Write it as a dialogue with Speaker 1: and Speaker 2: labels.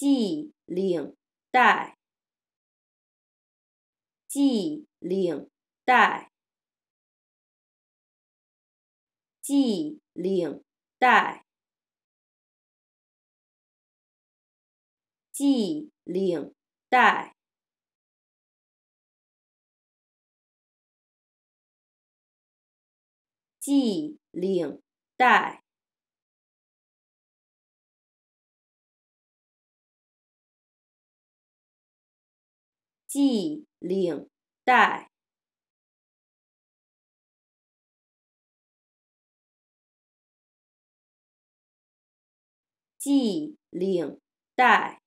Speaker 1: 系领带，系领带，系领带，系领带，系领带。系领带，系领带。